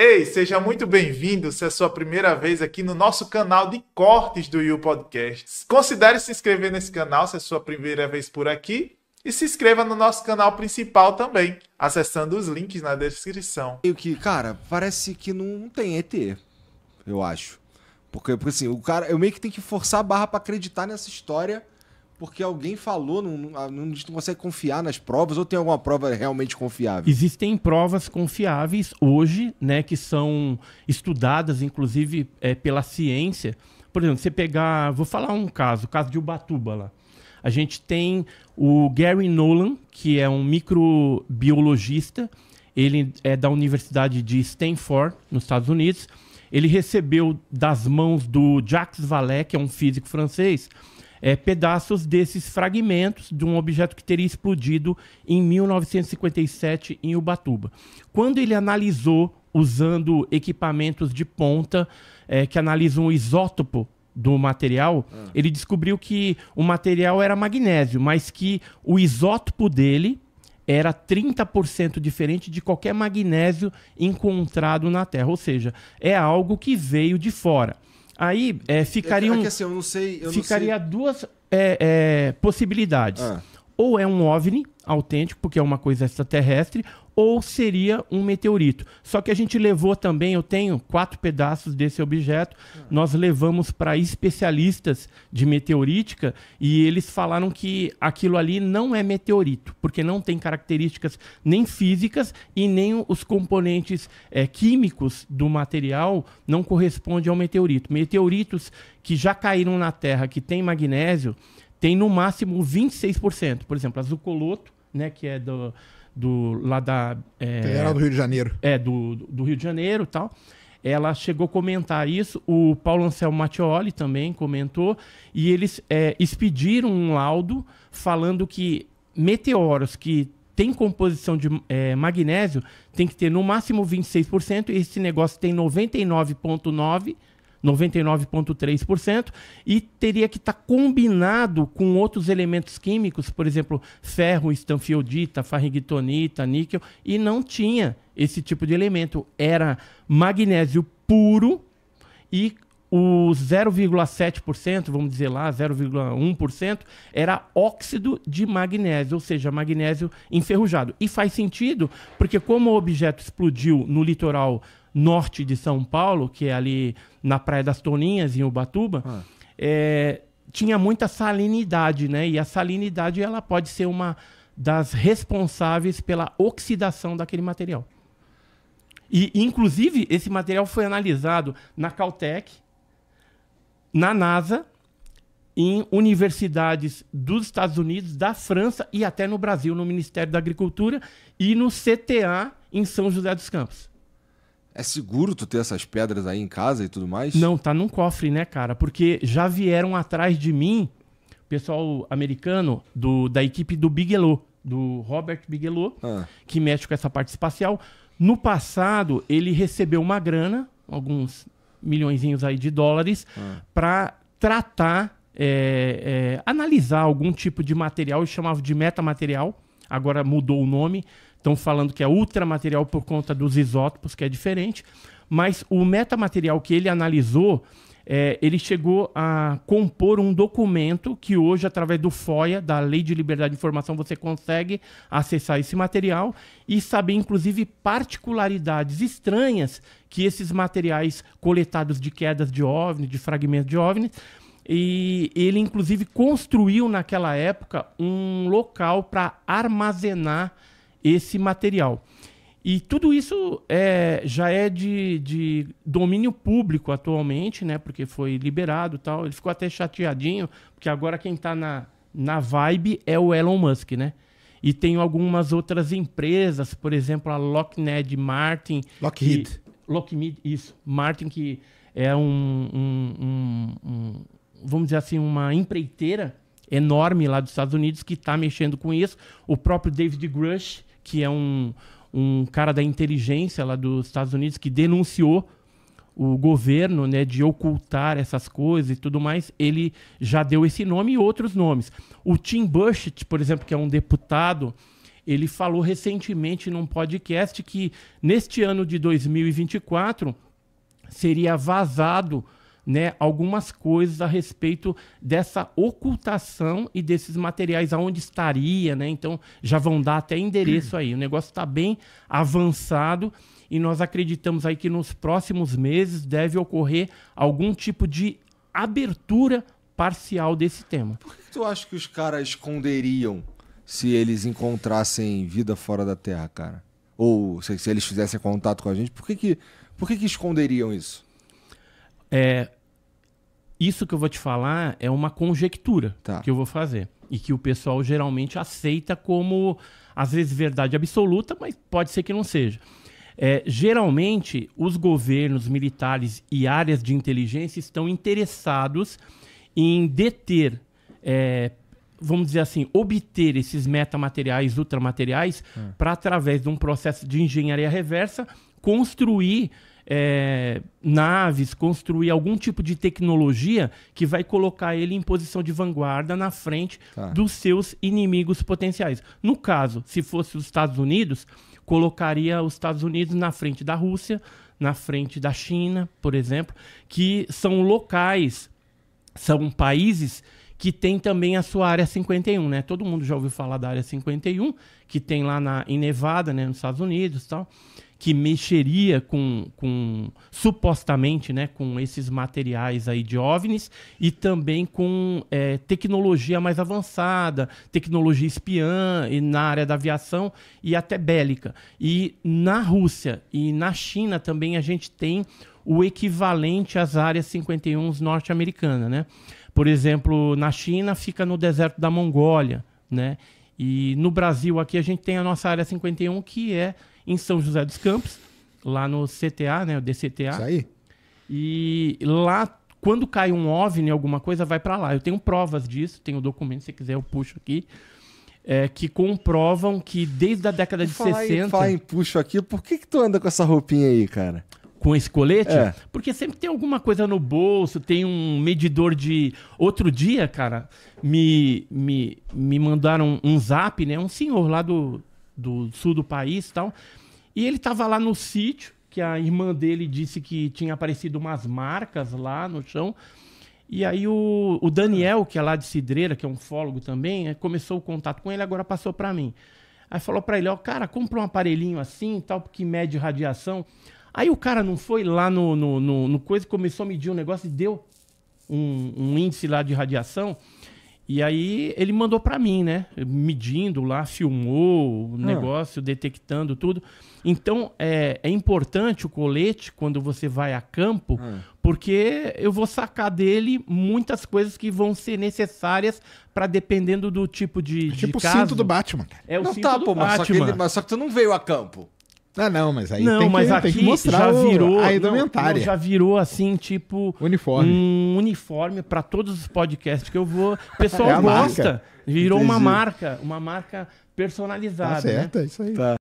Ei, seja muito bem-vindo se é a sua primeira vez aqui no nosso canal de cortes do You Podcasts. Considere se inscrever nesse canal se é a sua primeira vez por aqui e se inscreva no nosso canal principal também, acessando os links na descrição. E o que, cara, parece que não tem ET, eu acho. Porque, porque assim, o cara, eu meio que tenho que forçar a barra para acreditar nessa história porque alguém falou, não, não, não consegue confiar nas provas ou tem alguma prova realmente confiável? Existem provas confiáveis hoje, né, que são estudadas, inclusive, é, pela ciência. Por exemplo, você pegar, vou falar um caso, o caso de Ubatuba lá. A gente tem o Gary Nolan, que é um microbiologista, ele é da Universidade de Stanford, nos Estados Unidos. Ele recebeu das mãos do Jacques Vallée, que é um físico francês, é, pedaços desses fragmentos de um objeto que teria explodido em 1957 em Ubatuba. Quando ele analisou, usando equipamentos de ponta é, que analisam o isótopo do material, ah. ele descobriu que o material era magnésio, mas que o isótopo dele era 30% diferente de qualquer magnésio encontrado na Terra, ou seja, é algo que veio de fora. Aí é, ficariam. É, é que, assim, eu não sei. Eu ficaria não sei. duas é, é possibilidades. Ah ou é um OVNI autêntico, porque é uma coisa extraterrestre, ou seria um meteorito. Só que a gente levou também, eu tenho quatro pedaços desse objeto, nós levamos para especialistas de meteorítica e eles falaram que aquilo ali não é meteorito, porque não tem características nem físicas e nem os componentes é, químicos do material não correspondem ao meteorito. Meteoritos que já caíram na Terra, que tem magnésio, tem no máximo 26%. Por exemplo, a Zucoloto, né, que é do, do lá da. É, Federal do Rio de Janeiro. É, do, do Rio de Janeiro e tal. Ela chegou a comentar isso. O Paulo Anselmo Mattioli também comentou. E eles é, expediram um laudo falando que meteoros que tem composição de é, magnésio tem que ter no máximo 26%, e esse negócio tem 99,9%. 99,3%, e teria que estar tá combinado com outros elementos químicos, por exemplo, ferro, estanfiodita, farrigtonita, níquel, e não tinha esse tipo de elemento. Era magnésio puro e o 0,7%, vamos dizer lá, 0,1%, era óxido de magnésio, ou seja, magnésio enferrujado. E faz sentido, porque como o objeto explodiu no litoral norte de São Paulo, que é ali na Praia das Toninhas, em Ubatuba, ah. é, tinha muita salinidade, né? E a salinidade ela pode ser uma das responsáveis pela oxidação daquele material. E, inclusive, esse material foi analisado na Caltech, na NASA, em universidades dos Estados Unidos, da França e até no Brasil, no Ministério da Agricultura e no CTA em São José dos Campos. É seguro tu ter essas pedras aí em casa e tudo mais? Não, tá num cofre, né, cara? Porque já vieram atrás de mim, pessoal americano do, da equipe do Bigelow, do Robert Bigelow, ah. que mexe com essa parte espacial. No passado, ele recebeu uma grana, alguns milhõeszinhos aí de dólares, ah. para tratar, é, é, analisar algum tipo de material, eles chamava de metamaterial, agora mudou o nome, estão falando que é ultramaterial por conta dos isótopos, que é diferente, mas o metamaterial que ele analisou, é, ele chegou a compor um documento que hoje, através do FOIA, da Lei de Liberdade de Informação, você consegue acessar esse material e saber, inclusive, particularidades estranhas que esses materiais coletados de quedas de OVNI, de fragmentos de OVNI, e ele, inclusive, construiu naquela época um local para armazenar esse material. E tudo isso é, já é de, de, domínio público atualmente, né? Porque foi liberado tal. Ele ficou até chateadinho, porque agora quem está na, na vibe é o Elon Musk, né? E tem algumas outras empresas, por exemplo, a Lockheed Martin. Lockheed. Que, Lockheed, isso. Martin, que é um, um, um, um vamos dizer assim, uma empreiteira enorme lá dos Estados Unidos que está mexendo com isso. O próprio David Grush que é um, um cara da inteligência lá dos Estados Unidos que denunciou o governo né, de ocultar essas coisas e tudo mais, ele já deu esse nome e outros nomes. O Tim Burchett, por exemplo, que é um deputado, ele falou recentemente num podcast que neste ano de 2024 seria vazado né, algumas coisas a respeito dessa ocultação e desses materiais, aonde estaria, né? Então já vão dar até endereço aí. O negócio está bem avançado e nós acreditamos aí que nos próximos meses deve ocorrer algum tipo de abertura parcial desse tema. Por que tu acha que os caras esconderiam se eles encontrassem vida fora da Terra, cara? Ou se, se eles fizessem contato com a gente, por que que, por que, que esconderiam isso? É, isso que eu vou te falar é uma conjectura tá. que eu vou fazer. E que o pessoal geralmente aceita como, às vezes, verdade absoluta, mas pode ser que não seja. É, geralmente, os governos militares e áreas de inteligência estão interessados em deter, é, vamos dizer assim, obter esses metamateriais, ultramateriais, hum. para, através de um processo de engenharia reversa, construir é, naves, construir algum tipo de tecnologia que vai colocar ele em posição de vanguarda na frente tá. dos seus inimigos potenciais. No caso, se fosse os Estados Unidos, colocaria os Estados Unidos na frente da Rússia, na frente da China, por exemplo, que são locais, são países que tem também a sua área 51, né? Todo mundo já ouviu falar da área 51, que tem lá na, em Nevada, né, nos Estados Unidos, tal que mexeria com, com supostamente né, com esses materiais aí de OVNIs e também com é, tecnologia mais avançada, tecnologia espiã e na área da aviação e até bélica. E na Rússia e na China também a gente tem o equivalente às áreas 51 norte-americanas, né? Por exemplo, na China fica no deserto da Mongólia, né? E no Brasil aqui a gente tem a nossa área 51 que é em São José dos Campos, lá no CTA, né? O DCTA. Isso aí. E lá, quando cai um OVNI, alguma coisa, vai para lá. Eu tenho provas disso, tenho documento, se quiser eu puxo aqui. É, que comprovam que desde a década de falar 60. Em, falar em puxo aqui, por que, que tu anda com essa roupinha aí, cara? Com esse colete? É. Porque sempre tem alguma coisa no bolso, tem um medidor de. Outro dia, cara, me, me, me mandaram um zap, né? Um senhor lá do, do sul do país e tal. E ele estava lá no sítio, que a irmã dele disse que tinha aparecido umas marcas lá no chão. E aí o, o Daniel, que é lá de Cidreira, que é um fólogo também, né, começou o contato com ele, agora passou para mim. Aí falou para ele, ó, cara, compra um aparelhinho assim, tal, que mede radiação. Aí o cara não foi lá no, no, no, no coisa, começou a medir um negócio e deu um, um índice lá de radiação. E aí ele mandou para mim, né? Medindo lá, filmou o ah. negócio, detectando tudo. Então é, é, importante o colete quando você vai a campo, ah. porque eu vou sacar dele muitas coisas que vão ser necessárias para dependendo do tipo de, é tipo de caso. o cinto do Batman. É o não cinto tá, do pô, Batman. Mas só, ele, mas só que tu não veio a campo. Ah, não, mas aí não, tem, mas que, aqui tem que mostrar já virou, a indumentária. já virou assim, tipo. Uniforme. Um uniforme para todos os podcasts que eu vou. O pessoal é gosta. Marca. Virou Entendi. uma marca, uma marca personalizada. Tá certo, né? é isso aí. Tá.